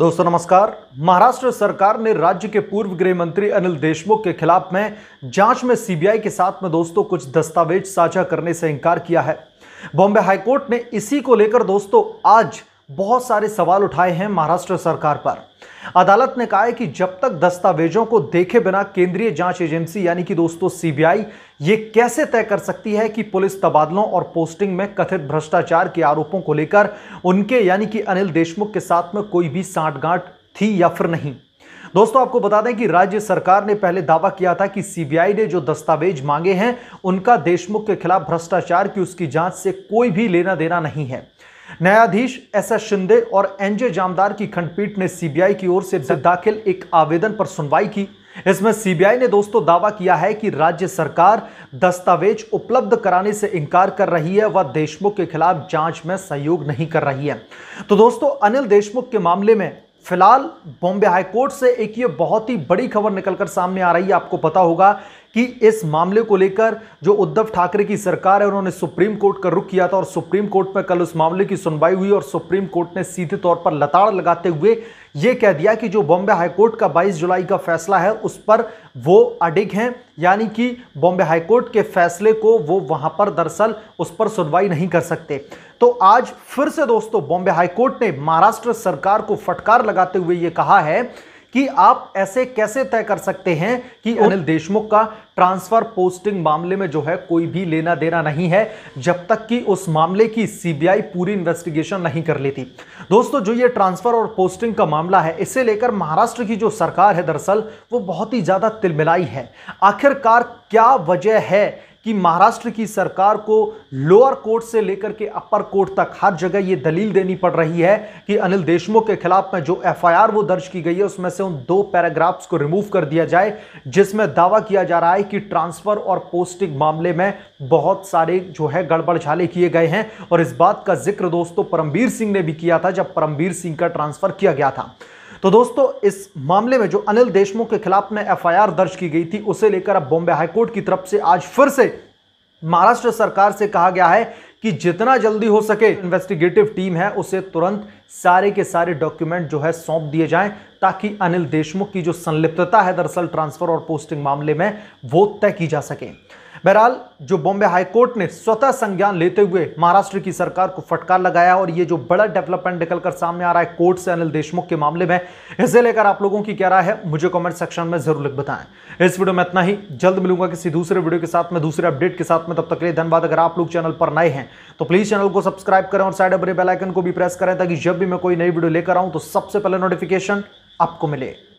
दोस्तों नमस्कार महाराष्ट्र सरकार ने राज्य के पूर्व गृह मंत्री अनिल देशमुख के खिलाफ में जांच में सीबीआई के साथ में दोस्तों कुछ दस्तावेज साझा करने से इंकार किया है बॉम्बे हाईकोर्ट ने इसी को लेकर दोस्तों आज बहुत सारे सवाल उठाए हैं महाराष्ट्र सरकार पर अदालत ने कहा है कि जब तक दस्तावेजों को देखे बिना केंद्रीय जांच एजेंसी यानी कि दोस्तों सीबीआई ये कैसे तय कर सकती है कि पुलिस तबादलों और पोस्टिंग में कथित भ्रष्टाचार के आरोपों को लेकर उनके यानी कि अनिल देशमुख के साथ में कोई भी सांठगांठ थी या फिर नहीं दोस्तों आपको बता दें कि राज्य सरकार ने पहले दावा किया था कि सीबीआई ने जो दस्तावेज मांगे हैं उनका देशमुख के खिलाफ भ्रष्टाचार की उसकी जांच से कोई भी लेना देना नहीं है न्यायाधीश एस एस शिंदे और एनजे जामदार की खंडपीठ ने सीबीआई की ओर से दाखिल एक आवेदन पर सुनवाई की इसमें सीबीआई ने दोस्तों दावा किया है कि राज्य सरकार दस्तावेज उपलब्ध कराने से इनकार कर रही है व देशमुख के खिलाफ जांच में सहयोग नहीं कर रही है तो दोस्तों अनिल देशमुख के मामले में फिलहाल बॉम्बे हाईकोर्ट से एक ये बहुत ही बड़ी खबर निकलकर सामने आ रही है आपको पता होगा कि इस मामले को लेकर जो उद्धव ठाकरे की सरकार है उन्होंने सुप्रीम कोर्ट का रुख किया था और सुप्रीम कोर्ट में कल उस मामले की सुनवाई हुई और सुप्रीम कोर्ट ने सीधे तौर पर लताड़ लगाते हुए यह कह दिया कि जो बॉम्बे हाईकोर्ट का 22 जुलाई का फैसला है उस पर वो अडिग हैं यानी कि बॉम्बे हाईकोर्ट के फैसले को वो वहां पर दरअसल उस पर सुनवाई नहीं कर सकते तो आज फिर से दोस्तों बॉम्बे हाईकोर्ट ने महाराष्ट्र सरकार को फटकार लगाते हुए यह कहा है कि आप ऐसे कैसे तय कर सकते हैं कि तो- अनिल देशमुख का ट्रांसफर पोस्टिंग मामले में जो है कोई भी लेना देना नहीं है जब तक कि उस मामले की सीबीआई पूरी इन्वेस्टिगेशन नहीं कर लेती दोस्तों जो ये ट्रांसफर और पोस्टिंग का मामला है इसे लेकर महाराष्ट्र की जो सरकार है दरअसल वो बहुत ही ज्यादा तिलमिलाई है आखिरकार क्या वजह है कि महाराष्ट्र की सरकार को लोअर कोर्ट से लेकर के अपर कोर्ट तक हर जगह ये दलील देनी पड़ रही है कि अनिल देशमुख के खिलाफ में जो एफआईआर वो दर्ज की गई है उसमें से उन दो पैराग्राफ्स को रिमूव कर दिया जाए जिसमें दावा किया जा रहा है कि ट्रांसफर और पोस्टिंग मामले में बहुत सारे जो है गड़बड़ झाले किए गए हैं और इस बात का जिक्र दोस्तों परमवीर सिंह ने भी किया था जब परमवीर सिंह का ट्रांसफर किया गया था तो दोस्तों इस मामले में जो अनिल देशमुख के खिलाफ में एफआईआर दर्ज की गई थी उसे लेकर अब बॉम्बे हाईकोर्ट की तरफ से आज फिर से महाराष्ट्र सरकार से कहा गया है कि जितना जल्दी हो सके इन्वेस्टिगेटिव टीम है उसे तुरंत सारे के सारे डॉक्यूमेंट जो है सौंप दिए जाएं ताकि अनिल देशमुख की जो संलिप्तता है दरअसल ट्रांसफर और पोस्टिंग मामले में वो तय की जा सके बहरहाल जो बॉम्बे हाईकोर्ट ने स्वतः संज्ञान लेते हुए महाराष्ट्र की सरकार को फटकार लगाया और ये जो बड़ा डेवलपमेंट निकलकर सामने आ रहा है कोर्ट से अनिल देशमुख के मामले में इसे लेकर आप लोगों की क्या राय है मुझे कमेंट सेक्शन में जरूर लिख बताएं इस वीडियो में इतना ही जल्द मिलूंगा किसी दूसरे वीडियो के साथ में दूसरे अपडेट के साथ में तब तक लिए धन्यवाद अगर आप लोग चैनल पर नए हैं तो प्लीज चैनल को सब्सक्राइब करें और साइड बड़े बेलाइकन को भी प्रेस करें ताकि जब भी मैं कोई नई वीडियो लेकर आऊं तो सबसे पहले नोटिफिकेशन आपको मिले